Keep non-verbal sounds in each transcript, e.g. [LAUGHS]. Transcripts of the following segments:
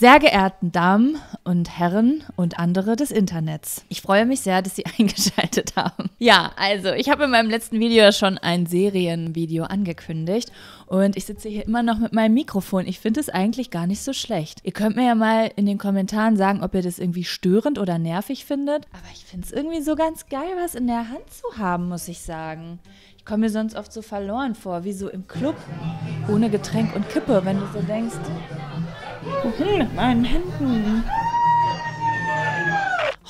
Sehr geehrten Damen und Herren und andere des Internets. Ich freue mich sehr, dass Sie [LAUGHS] eingeschaltet haben. Ja, also ich habe in meinem letzten Video schon ein Serienvideo angekündigt und ich sitze hier immer noch mit meinem Mikrofon. Ich finde es eigentlich gar nicht so schlecht. Ihr könnt mir ja mal in den Kommentaren sagen, ob ihr das irgendwie störend oder nervig findet. Aber ich finde es irgendwie so ganz geil, was in der Hand zu haben, muss ich sagen Ich komme mir sonst oft so verloren vor, wie so im Club ohne Getränk und Kippe, wenn du so denkst, Wohin hm, meinen Händen?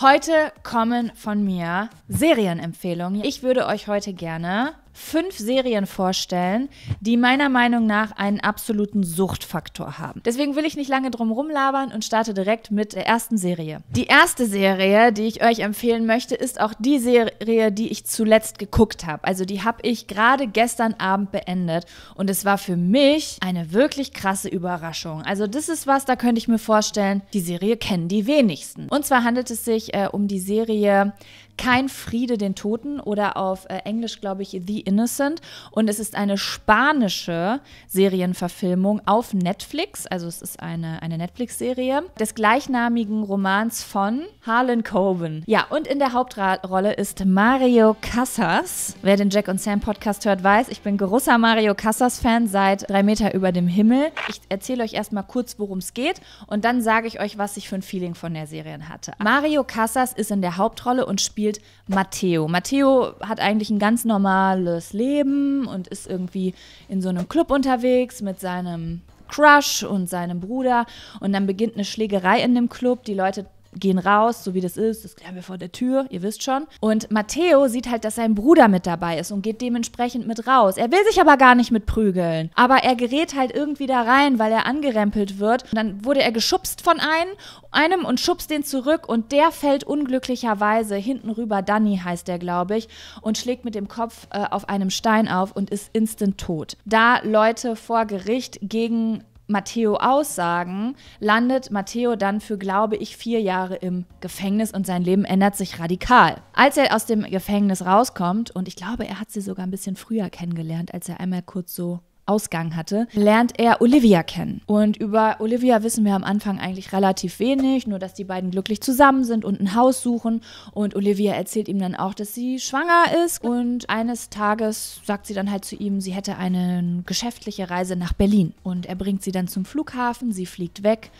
Heute kommen von mir Serienempfehlungen. Ich würde euch heute gerne fünf Serien vorstellen, die meiner Meinung nach einen absoluten Suchtfaktor haben. Deswegen will ich nicht lange drum rumlabern und starte direkt mit der ersten Serie. Die erste Serie, die ich euch empfehlen möchte, ist auch die Serie, die ich zuletzt geguckt habe. Also die habe ich gerade gestern Abend beendet und es war für mich eine wirklich krasse Überraschung. Also das ist was, da könnte ich mir vorstellen, die Serie kennen die wenigsten. Und zwar handelt es sich äh, um die Serie kein Friede den Toten oder auf äh, Englisch, glaube ich, The Innocent. Und es ist eine spanische Serienverfilmung auf Netflix. Also es ist eine, eine Netflix-Serie des gleichnamigen Romans von Harlan Coben. Ja, und in der Hauptrolle ist Mario Casas. Wer den Jack und Sam Podcast hört, weiß, ich bin großer Mario Casas-Fan seit drei Meter über dem Himmel. Ich erzähle euch erstmal kurz, worum es geht und dann sage ich euch, was ich für ein Feeling von der Serie hatte. Mario Casas ist in der Hauptrolle und spielt spielt Matteo. Matteo hat eigentlich ein ganz normales Leben und ist irgendwie in so einem Club unterwegs mit seinem Crush und seinem Bruder. Und dann beginnt eine Schlägerei in dem Club. Die Leute gehen raus, so wie das ist, das klären wir vor der Tür, ihr wisst schon. Und Matteo sieht halt, dass sein Bruder mit dabei ist und geht dementsprechend mit raus. Er will sich aber gar nicht mit prügeln, aber er gerät halt irgendwie da rein, weil er angerempelt wird. Und dann wurde er geschubst von einem, einem und schubst den zurück und der fällt unglücklicherweise hinten rüber, Danny heißt der, glaube ich, und schlägt mit dem Kopf äh, auf einem Stein auf und ist instant tot. Da Leute vor Gericht gegen Matteo aussagen, landet Matteo dann für, glaube ich, vier Jahre im Gefängnis und sein Leben ändert sich radikal. Als er aus dem Gefängnis rauskommt, und ich glaube, er hat sie sogar ein bisschen früher kennengelernt, als er einmal kurz so Ausgang hatte, lernt er Olivia kennen. Und über Olivia wissen wir am Anfang eigentlich relativ wenig, nur dass die beiden glücklich zusammen sind und ein Haus suchen. Und Olivia erzählt ihm dann auch, dass sie schwanger ist. Und eines Tages sagt sie dann halt zu ihm, sie hätte eine geschäftliche Reise nach Berlin. Und er bringt sie dann zum Flughafen, sie fliegt weg.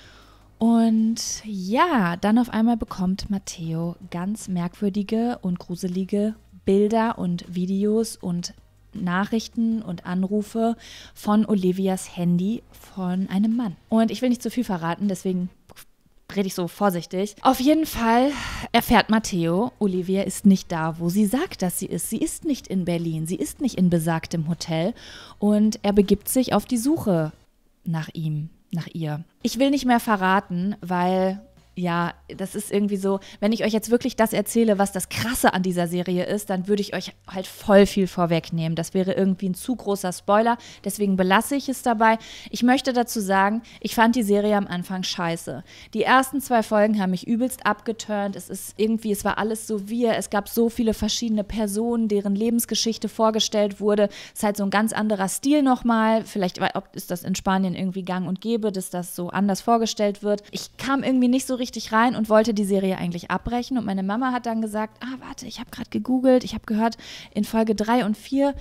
Und ja, dann auf einmal bekommt Matteo ganz merkwürdige und gruselige Bilder und Videos und Nachrichten und Anrufe von Olivias Handy von einem Mann. Und ich will nicht zu viel verraten, deswegen rede ich so vorsichtig. Auf jeden Fall erfährt Matteo, Olivia ist nicht da, wo sie sagt, dass sie ist. Sie ist nicht in Berlin, sie ist nicht in besagtem Hotel und er begibt sich auf die Suche nach ihm, nach ihr. Ich will nicht mehr verraten, weil ja, das ist irgendwie so, wenn ich euch jetzt wirklich das erzähle, was das Krasse an dieser Serie ist, dann würde ich euch halt voll viel vorwegnehmen. Das wäre irgendwie ein zu großer Spoiler, deswegen belasse ich es dabei. Ich möchte dazu sagen, ich fand die Serie am Anfang scheiße. Die ersten zwei Folgen haben mich übelst abgeturnt. Es ist irgendwie, es war alles so wir. Es gab so viele verschiedene Personen, deren Lebensgeschichte vorgestellt wurde. Es ist halt so ein ganz anderer Stil nochmal. Vielleicht ist das in Spanien irgendwie gang und gäbe, dass das so anders vorgestellt wird. Ich kam irgendwie nicht so richtig richtig rein und wollte die Serie eigentlich abbrechen. Und meine Mama hat dann gesagt, ah, warte, ich habe gerade gegoogelt, ich habe gehört, in Folge 3 und 4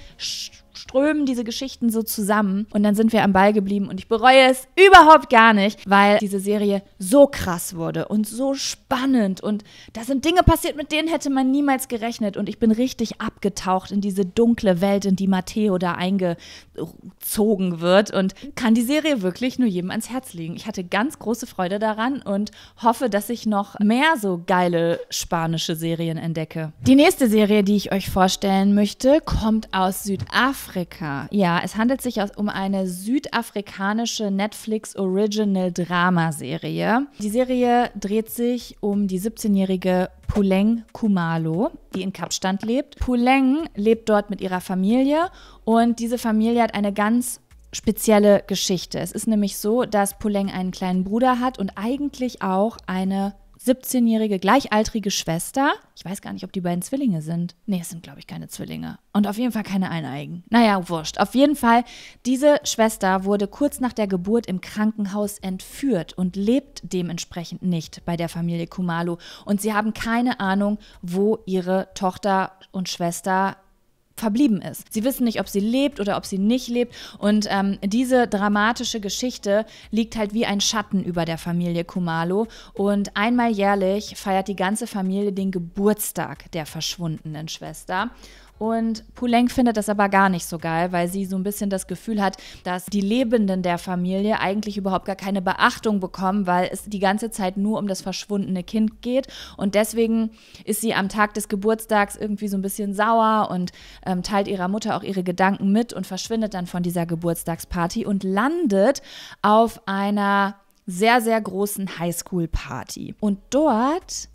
strömen diese Geschichten so zusammen und dann sind wir am Ball geblieben und ich bereue es überhaupt gar nicht, weil diese Serie so krass wurde und so spannend und da sind Dinge passiert, mit denen hätte man niemals gerechnet und ich bin richtig abgetaucht in diese dunkle Welt, in die Matteo da eingezogen wird und kann die Serie wirklich nur jedem ans Herz legen. Ich hatte ganz große Freude daran und hoffe, dass ich noch mehr so geile spanische Serien entdecke. Die nächste Serie, die ich euch vorstellen möchte, kommt aus Südafrika Südafrika. Ja, es handelt sich um eine südafrikanische Netflix Original Drama Serie. Die Serie dreht sich um die 17-jährige Puleng Kumalo, die in Kapstadt lebt. Puleng lebt dort mit ihrer Familie und diese Familie hat eine ganz spezielle Geschichte. Es ist nämlich so, dass Puleng einen kleinen Bruder hat und eigentlich auch eine 17-jährige gleichaltrige Schwester. Ich weiß gar nicht, ob die beiden Zwillinge sind. Nee, es sind, glaube ich, keine Zwillinge. Und auf jeden Fall keine Eineigen. Naja, wurscht. Auf jeden Fall, diese Schwester wurde kurz nach der Geburt im Krankenhaus entführt und lebt dementsprechend nicht bei der Familie Kumalo. Und sie haben keine Ahnung, wo ihre Tochter und Schwester verblieben ist. Sie wissen nicht, ob sie lebt oder ob sie nicht lebt. Und ähm, diese dramatische Geschichte liegt halt wie ein Schatten über der Familie Kumalo. Und einmal jährlich feiert die ganze Familie den Geburtstag der verschwundenen Schwester. Und Poulenc findet das aber gar nicht so geil, weil sie so ein bisschen das Gefühl hat, dass die Lebenden der Familie eigentlich überhaupt gar keine Beachtung bekommen, weil es die ganze Zeit nur um das verschwundene Kind geht. Und deswegen ist sie am Tag des Geburtstags irgendwie so ein bisschen sauer und ähm, teilt ihrer Mutter auch ihre Gedanken mit und verschwindet dann von dieser Geburtstagsparty und landet auf einer sehr, sehr großen Highschool-Party. Und dort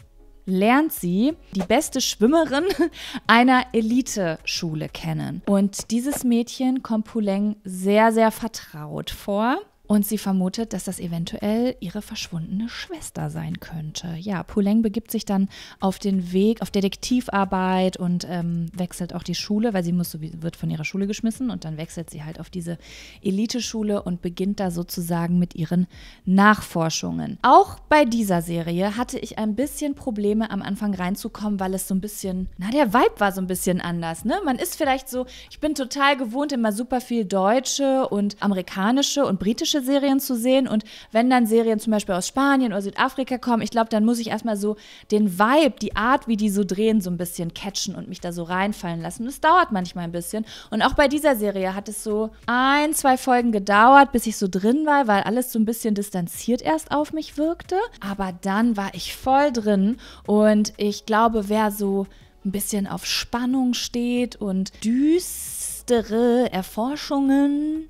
lernt sie die beste Schwimmerin [LAUGHS] einer Elite-Schule kennen. Und dieses Mädchen kommt Pouleng sehr, sehr vertraut vor. Und sie vermutet, dass das eventuell ihre verschwundene Schwester sein könnte. Ja, Pouleng begibt sich dann auf den Weg, auf Detektivarbeit und ähm, wechselt auch die Schule, weil sie muss, wird von ihrer Schule geschmissen und dann wechselt sie halt auf diese Eliteschule und beginnt da sozusagen mit ihren Nachforschungen. Auch bei dieser Serie hatte ich ein bisschen Probleme am Anfang reinzukommen, weil es so ein bisschen, na, der Vibe war so ein bisschen anders, ne? Man ist vielleicht so, ich bin total gewohnt, immer super viel deutsche und amerikanische und britische Serien zu sehen. Und wenn dann Serien zum Beispiel aus Spanien oder Südafrika kommen, ich glaube, dann muss ich erstmal so den Vibe, die Art, wie die so drehen, so ein bisschen catchen und mich da so reinfallen lassen. Das dauert manchmal ein bisschen. Und auch bei dieser Serie hat es so ein, zwei Folgen gedauert, bis ich so drin war, weil alles so ein bisschen distanziert erst auf mich wirkte. Aber dann war ich voll drin und ich glaube, wer so ein bisschen auf Spannung steht und düstere Erforschungen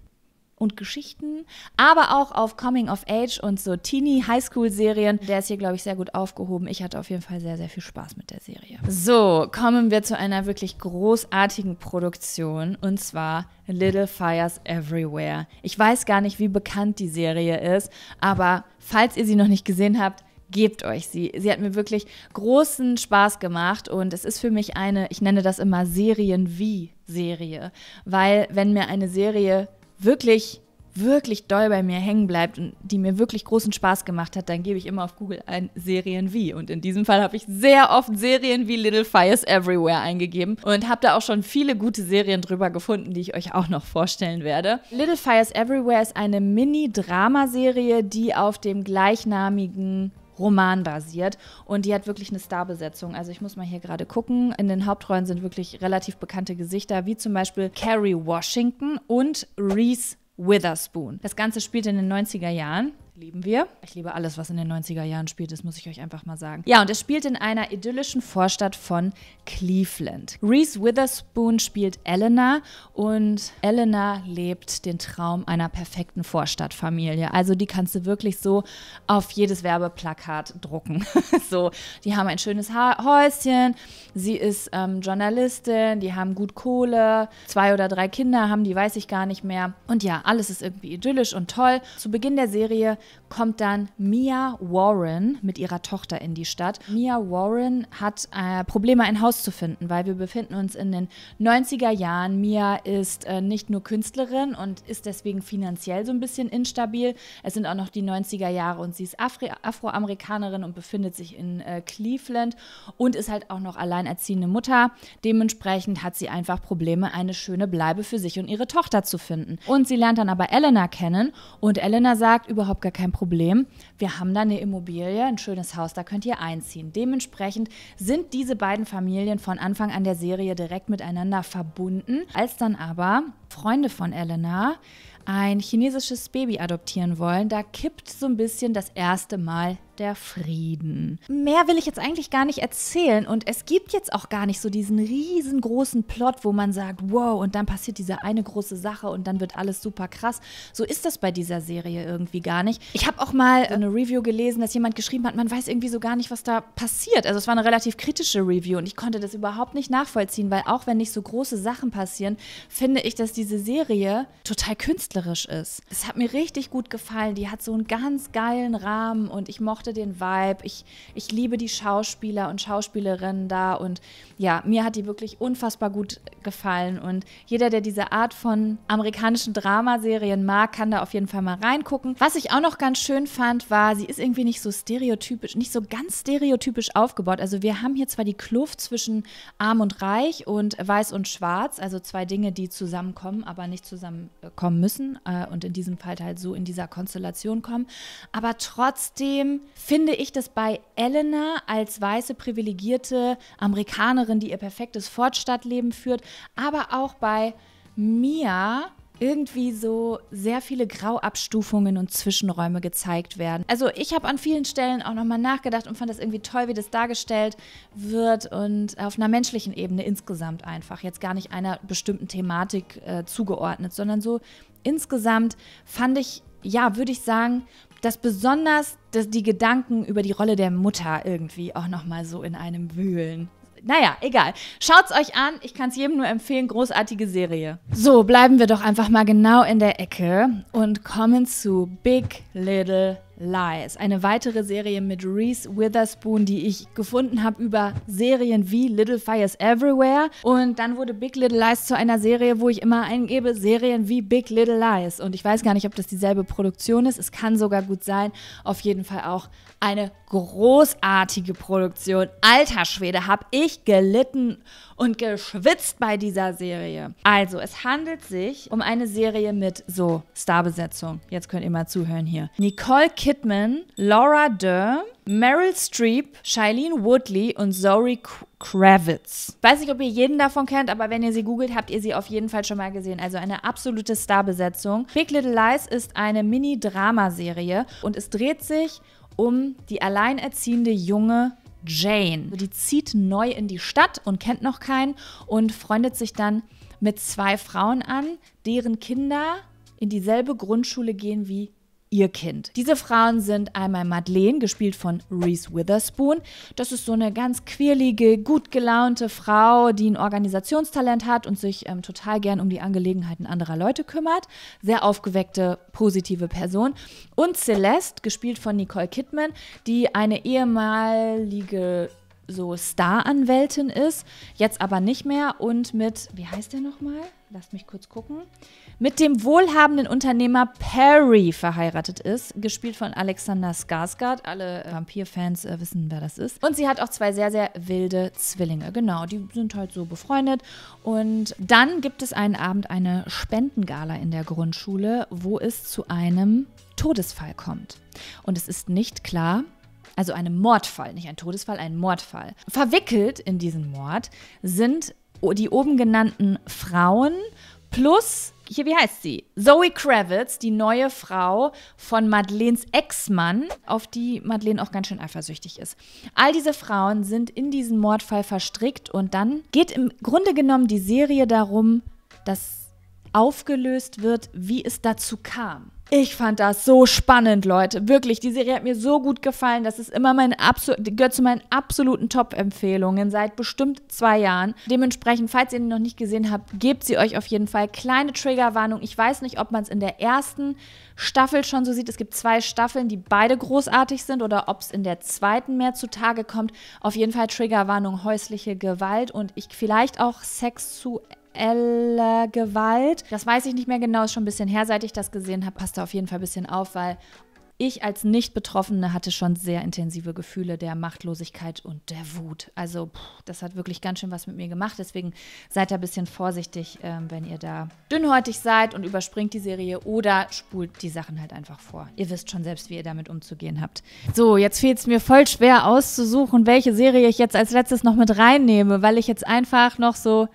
und Geschichten, aber auch auf Coming of Age und so Teeny Highschool Serien. Der ist hier glaube ich sehr gut aufgehoben. Ich hatte auf jeden Fall sehr sehr viel Spaß mit der Serie. So, kommen wir zu einer wirklich großartigen Produktion und zwar Little Fires Everywhere. Ich weiß gar nicht, wie bekannt die Serie ist, aber falls ihr sie noch nicht gesehen habt, gebt euch sie. Sie hat mir wirklich großen Spaß gemacht und es ist für mich eine, ich nenne das immer Serien wie Serie, weil wenn mir eine Serie wirklich, wirklich doll bei mir hängen bleibt und die mir wirklich großen Spaß gemacht hat, dann gebe ich immer auf Google ein Serien wie. Und in diesem Fall habe ich sehr oft Serien wie Little Fires Everywhere eingegeben und habe da auch schon viele gute Serien drüber gefunden, die ich euch auch noch vorstellen werde. Little Fires Everywhere ist eine Mini-Dramaserie, die auf dem gleichnamigen Roman basiert. Und die hat wirklich eine Starbesetzung. Also ich muss mal hier gerade gucken. In den Hauptrollen sind wirklich relativ bekannte Gesichter, wie zum Beispiel Carrie Washington und Reese Witherspoon. Das Ganze spielt in den 90er Jahren lieben wir. Ich liebe alles, was in den 90er Jahren spielt, das muss ich euch einfach mal sagen. Ja, und es spielt in einer idyllischen Vorstadt von Cleveland. Reese Witherspoon spielt Elena und Elena lebt den Traum einer perfekten Vorstadtfamilie. Also die kannst du wirklich so auf jedes Werbeplakat drucken. [LAUGHS] so, die haben ein schönes ha Häuschen, sie ist ähm, Journalistin, die haben gut Kohle, zwei oder drei Kinder haben die, weiß ich gar nicht mehr. Und ja, alles ist irgendwie idyllisch und toll. Zu Beginn der Serie kommt dann Mia Warren mit ihrer Tochter in die Stadt. Mia Warren hat äh, Probleme, ein Haus zu finden, weil wir befinden uns in den 90er Jahren. Mia ist äh, nicht nur Künstlerin und ist deswegen finanziell so ein bisschen instabil. Es sind auch noch die 90er Jahre und sie ist Afri Afroamerikanerin und befindet sich in äh, Cleveland und ist halt auch noch alleinerziehende Mutter. Dementsprechend hat sie einfach Probleme, eine schöne Bleibe für sich und ihre Tochter zu finden. Und sie lernt dann aber Elena kennen und Elena sagt überhaupt gar kein Problem. Wir haben da eine Immobilie, ein schönes Haus, da könnt ihr einziehen. Dementsprechend sind diese beiden Familien von Anfang an der Serie direkt miteinander verbunden. Als dann aber Freunde von Elena ein chinesisches Baby adoptieren wollen, da kippt so ein bisschen das erste Mal der Frieden. Mehr will ich jetzt eigentlich gar nicht erzählen und es gibt jetzt auch gar nicht so diesen riesengroßen Plot, wo man sagt, wow, und dann passiert diese eine große Sache und dann wird alles super krass. So ist das bei dieser Serie irgendwie gar nicht. Ich habe auch mal eine Review gelesen, dass jemand geschrieben hat, man weiß irgendwie so gar nicht, was da passiert. Also es war eine relativ kritische Review und ich konnte das überhaupt nicht nachvollziehen, weil auch wenn nicht so große Sachen passieren, finde ich, dass diese Serie total künstlerisch ist. Es hat mir richtig gut gefallen. Die hat so einen ganz geilen Rahmen und ich mochte mochte den Vibe, ich, ich liebe die Schauspieler und Schauspielerinnen da und ja, mir hat die wirklich unfassbar gut gefallen und jeder, der diese Art von amerikanischen Dramaserien mag, kann da auf jeden Fall mal reingucken. Was ich auch noch ganz schön fand, war, sie ist irgendwie nicht so stereotypisch, nicht so ganz stereotypisch aufgebaut. Also wir haben hier zwar die Kluft zwischen arm und reich und weiß und schwarz, also zwei Dinge, die zusammenkommen, aber nicht zusammenkommen müssen äh, und in diesem Fall halt so in dieser Konstellation kommen, aber trotzdem finde ich das bei Elena als weiße, privilegierte Amerikanerin, die ihr perfektes Fortstadtleben führt, aber auch bei Mia irgendwie so sehr viele Grauabstufungen und Zwischenräume gezeigt werden. Also ich habe an vielen Stellen auch nochmal nachgedacht und fand das irgendwie toll, wie das dargestellt wird und auf einer menschlichen Ebene insgesamt einfach. Jetzt gar nicht einer bestimmten Thematik äh, zugeordnet, sondern so insgesamt fand ich, ja, würde ich sagen, dass besonders dass die Gedanken über die Rolle der Mutter irgendwie auch nochmal so in einem wühlen. Naja, egal. Schaut's euch an. Ich kann's jedem nur empfehlen. Großartige Serie. So, bleiben wir doch einfach mal genau in der Ecke und kommen zu Big Little Lies, eine weitere Serie mit Reese Witherspoon, die ich gefunden habe über Serien wie Little Fires Everywhere. Und dann wurde Big Little Lies zu einer Serie, wo ich immer eingebe Serien wie Big Little Lies. Und ich weiß gar nicht, ob das dieselbe Produktion ist. Es kann sogar gut sein. Auf jeden Fall auch eine großartige Produktion. Alter Schwede, hab ich gelitten und geschwitzt bei dieser Serie. Also, es handelt sich um eine Serie mit so Starbesetzung. Jetzt könnt ihr mal zuhören hier. Nicole Kidman, Laura Dern, Meryl Streep, Shailene Woodley und Zoe Kravitz. Weiß nicht, ob ihr jeden davon kennt, aber wenn ihr sie googelt, habt ihr sie auf jeden Fall schon mal gesehen. Also eine absolute Starbesetzung. Big Little Lies ist eine Mini-Dramaserie und es dreht sich um die alleinerziehende junge Jane. Die zieht neu in die Stadt und kennt noch keinen und freundet sich dann mit zwei Frauen an, deren Kinder in dieselbe Grundschule gehen wie ihr Kind. Diese Frauen sind einmal Madeleine, gespielt von Reese Witherspoon. Das ist so eine ganz quirlige, gut gelaunte Frau, die ein Organisationstalent hat und sich ähm, total gern um die Angelegenheiten anderer Leute kümmert. Sehr aufgeweckte, positive Person. Und Celeste, gespielt von Nicole Kidman, die eine ehemalige so Star-Anwältin ist, jetzt aber nicht mehr und mit, wie heißt der nochmal? Lasst mich kurz gucken. Mit dem wohlhabenden Unternehmer Perry verheiratet ist, gespielt von Alexander Skarsgård. Alle äh, Vampir-Fans äh, wissen, wer das ist. Und sie hat auch zwei sehr, sehr wilde Zwillinge. Genau, die sind halt so befreundet. Und dann gibt es einen Abend eine Spendengala in der Grundschule, wo es zu einem Todesfall kommt. Und es ist nicht klar, also einem Mordfall, nicht ein Todesfall, ein Mordfall. Verwickelt in diesen Mord sind die oben genannten Frauen plus, hier, wie heißt sie? Zoe Kravitz, die neue Frau von Madeleines Ex-Mann, auf die Madeleine auch ganz schön eifersüchtig ist. All diese Frauen sind in diesen Mordfall verstrickt und dann geht im Grunde genommen die Serie darum, dass aufgelöst wird, wie es dazu kam. Ich fand das so spannend, Leute. Wirklich, die Serie hat mir so gut gefallen. Das ist immer mein absolut, gehört zu meinen absoluten Top-Empfehlungen seit bestimmt zwei Jahren. Dementsprechend, falls ihr ihn noch nicht gesehen habt, gebt sie euch auf jeden Fall. Kleine Triggerwarnung. Ich weiß nicht, ob man es in der ersten Staffel schon so sieht. Es gibt zwei Staffeln, die beide großartig sind oder ob es in der zweiten mehr zutage kommt. Auf jeden Fall Triggerwarnung, häusliche Gewalt und ich vielleicht auch Sex zu sexuelle Gewalt. Das weiß ich nicht mehr genau, ist schon ein bisschen her, seit ich das gesehen habe. Passt da auf jeden Fall ein bisschen auf, weil ich als Nicht-Betroffene hatte schon sehr intensive Gefühle der Machtlosigkeit und der Wut. Also pff, das hat wirklich ganz schön was mit mir gemacht. Deswegen seid da ein bisschen vorsichtig, äh, wenn ihr da dünnhäutig seid und überspringt die Serie oder spult die Sachen halt einfach vor. Ihr wisst schon selbst, wie ihr damit umzugehen habt. So, jetzt fehlt es mir voll schwer auszusuchen, welche Serie ich jetzt als letztes noch mit reinnehme, weil ich jetzt einfach noch so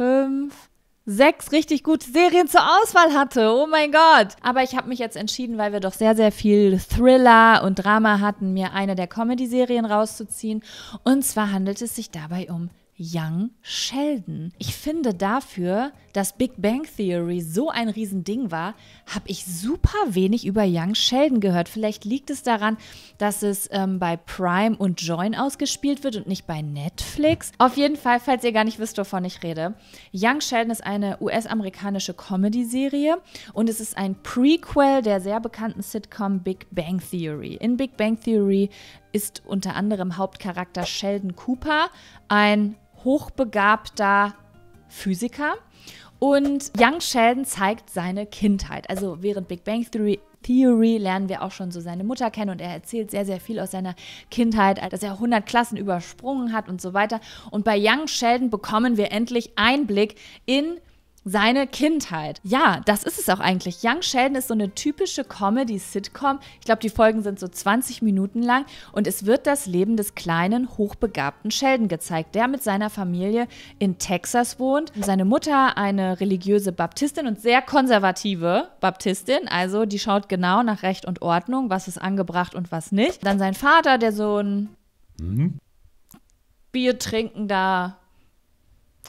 fünf, sechs richtig gute Serien zur Auswahl hatte. Oh mein Gott. Aber ich habe mich jetzt entschieden, weil wir doch sehr, sehr viel Thriller und Drama hatten, mir eine der Comedy-Serien rauszuziehen. Und zwar handelt es sich dabei um Young Sheldon. Ich finde dafür, dass Big Bang Theory so ein Riesending war, habe ich super wenig über Young Sheldon gehört. Vielleicht liegt es daran, dass es ähm, bei Prime und Join ausgespielt wird und nicht bei Netflix. Auf jeden Fall, falls ihr gar nicht wisst, wovon ich rede. Young Sheldon ist eine US-amerikanische Comedy-Serie und es ist ein Prequel der sehr bekannten Sitcom Big Bang Theory. In Big Bang Theory ist unter anderem Hauptcharakter Sheldon Cooper ein hochbegabter Physiker. Und Young Sheldon zeigt seine Kindheit. Also während Big Bang Theory Theory lernen wir auch schon so seine Mutter kennen und er erzählt sehr, sehr viel aus seiner Kindheit, dass er 100 Klassen übersprungen hat und so weiter. Und bei Young Sheldon bekommen wir endlich Einblick in seine Kindheit. Ja, das ist es auch eigentlich. Young Sheldon ist so eine typische Comedy-Sitcom. Ich glaube, die Folgen sind so 20 Minuten lang und es wird das Leben des kleinen, hochbegabten Sheldon gezeigt, der mit seiner Familie in Texas wohnt. Seine Mutter, eine religiöse Baptistin und sehr konservative Baptistin, also die schaut genau nach Recht und Ordnung, was ist angebracht und was nicht. Dann sein Vater, der so ein mhm. Bier trinkender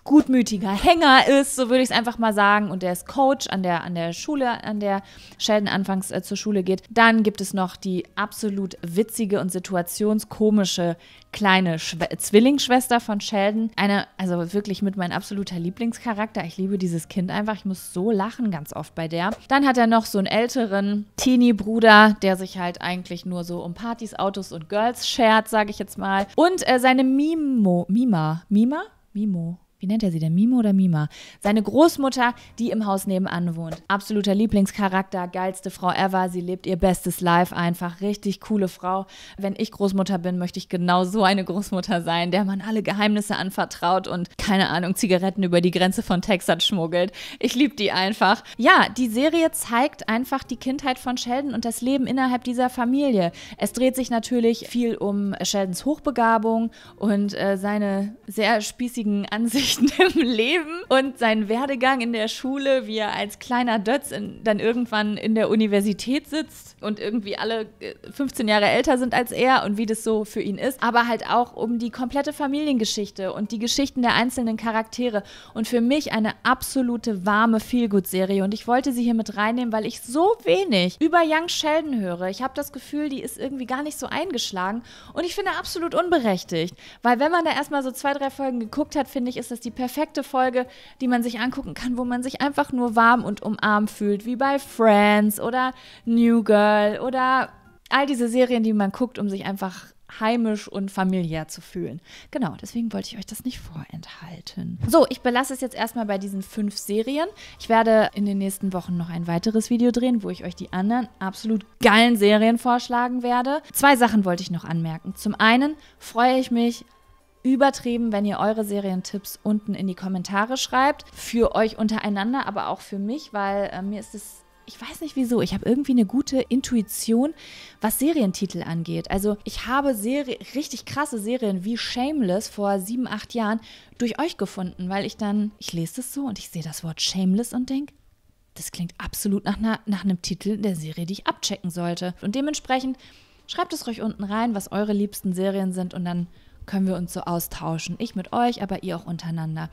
gutmütiger Hänger ist, so würde ich es einfach mal sagen, und der ist Coach an der, an der Schule, an der Sheldon anfangs äh, zur Schule geht. Dann gibt es noch die absolut witzige und situationskomische kleine Schwe Zwillingsschwester von Sheldon. Eine, also wirklich mit meinem absoluter Lieblingscharakter. Ich liebe dieses Kind einfach. Ich muss so lachen ganz oft bei der. Dann hat er noch so einen älteren Teenie-Bruder, der sich halt eigentlich nur so um Partys, Autos und Girls schert, sage ich jetzt mal. Und äh, seine Mimo, Mima, Mima? Mimo wie nennt er sie denn? Mimo oder Mima? Seine Großmutter, die im Haus nebenan wohnt. Absoluter Lieblingscharakter, geilste Frau ever. Sie lebt ihr bestes Life einfach. Richtig coole Frau. Wenn ich Großmutter bin, möchte ich genau so eine Großmutter sein, der man alle Geheimnisse anvertraut und keine Ahnung, Zigaretten über die Grenze von Texas schmuggelt. Ich liebe die einfach. Ja, die Serie zeigt einfach die Kindheit von Sheldon und das Leben innerhalb dieser Familie. Es dreht sich natürlich viel um Sheldons Hochbegabung und äh, seine sehr spießigen Ansichten Geschichten [LAUGHS] im Leben und seinen Werdegang in der Schule, wie er als kleiner Dötz in, dann irgendwann in der Universität sitzt und irgendwie alle 15 äh, Jahre älter sind als er und wie das so für ihn ist, aber halt auch um die komplette Familiengeschichte und die Geschichten der einzelnen Charaktere und für mich eine absolute warme Feelgood-Serie und ich wollte sie hier mit reinnehmen, weil ich so wenig über Young Sheldon höre. Ich habe das Gefühl, die ist irgendwie gar nicht so eingeschlagen und ich finde absolut unberechtigt, weil wenn man da erstmal so zwei, drei Folgen geguckt hat, finde ich, ist das ist die perfekte Folge, die man sich angucken kann, wo man sich einfach nur warm und umarmt fühlt, wie bei Friends oder New Girl oder all diese Serien, die man guckt, um sich einfach heimisch und familiär zu fühlen. Genau, deswegen wollte ich euch das nicht vorenthalten. So, ich belasse es jetzt erstmal bei diesen fünf Serien. Ich werde in den nächsten Wochen noch ein weiteres Video drehen, wo ich euch die anderen absolut geilen Serien vorschlagen werde. Zwei Sachen wollte ich noch anmerken. Zum einen freue ich mich übertrieben, wenn ihr eure Serientipps unten in die Kommentare schreibt. Für euch untereinander, aber auch für mich, weil äh, mir ist es ich weiß nicht wieso, ich habe irgendwie eine gute Intuition, was Serientitel angeht. Also ich habe Serie, richtig krasse Serien wie Shameless vor sieben, acht Jahren durch euch gefunden, weil ich dann, ich lese das so und ich sehe das Wort Shameless und denke, das klingt absolut nach, einer, nach einem Titel der Serie, die ich abchecken sollte. Und dementsprechend schreibt es euch unten rein, was eure liebsten Serien sind und dann können wir uns so austauschen. Ich mit euch, aber ihr auch untereinander.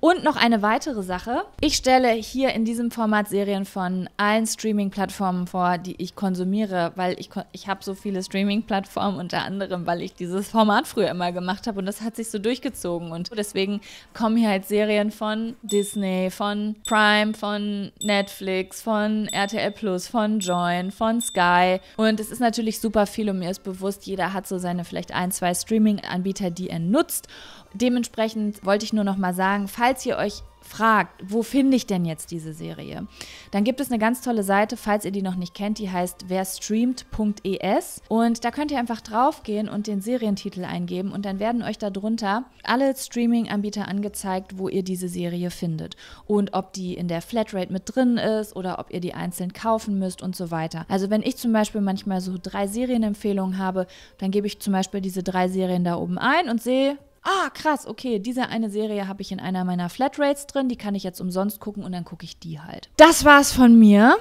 Und noch eine weitere Sache. Ich stelle hier in diesem Format Serien von allen Streaming-Plattformen vor, die ich konsumiere, weil ich, ich habe so viele Streaming-Plattformen, unter anderem, weil ich dieses Format früher immer gemacht habe und das hat sich so durchgezogen. Und deswegen kommen hier halt Serien von Disney, von Prime, von Netflix, von RTL Plus, von Join, von Sky. Und es ist natürlich super viel und mir ist bewusst, jeder hat so seine vielleicht ein, zwei Streaming-Anbieter Anbieter, die er nutzt. Dementsprechend wollte ich nur noch mal sagen, falls ihr euch fragt, wo finde ich denn jetzt diese Serie, dann gibt es eine ganz tolle Seite, falls ihr die noch nicht kennt, die heißt werstreamt.es und da könnt ihr einfach draufgehen und den Serientitel eingeben und dann werden euch darunter alle Streaming-Anbieter angezeigt, wo ihr diese Serie findet und ob die in der Flatrate mit drin ist oder ob ihr die einzeln kaufen müsst und so weiter. Also wenn ich zum Beispiel manchmal so drei Serienempfehlungen habe, dann gebe ich zum Beispiel diese drei Serien da oben ein und sehe, ah krass, okay, diese eine Serie habe ich in einer meiner Flatrates drin, die kann ich jetzt umsonst gucken und dann gucke ich die halt. Das war's von mir.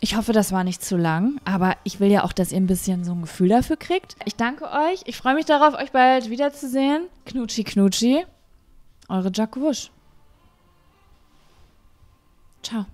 Ich hoffe, das war nicht zu lang, aber ich will ja auch, dass ihr ein bisschen so ein Gefühl dafür kriegt. Ich danke euch. Ich freue mich darauf, euch bald wiederzusehen. Knutschi, knutschi. Eure Jack Wusch. Ciao.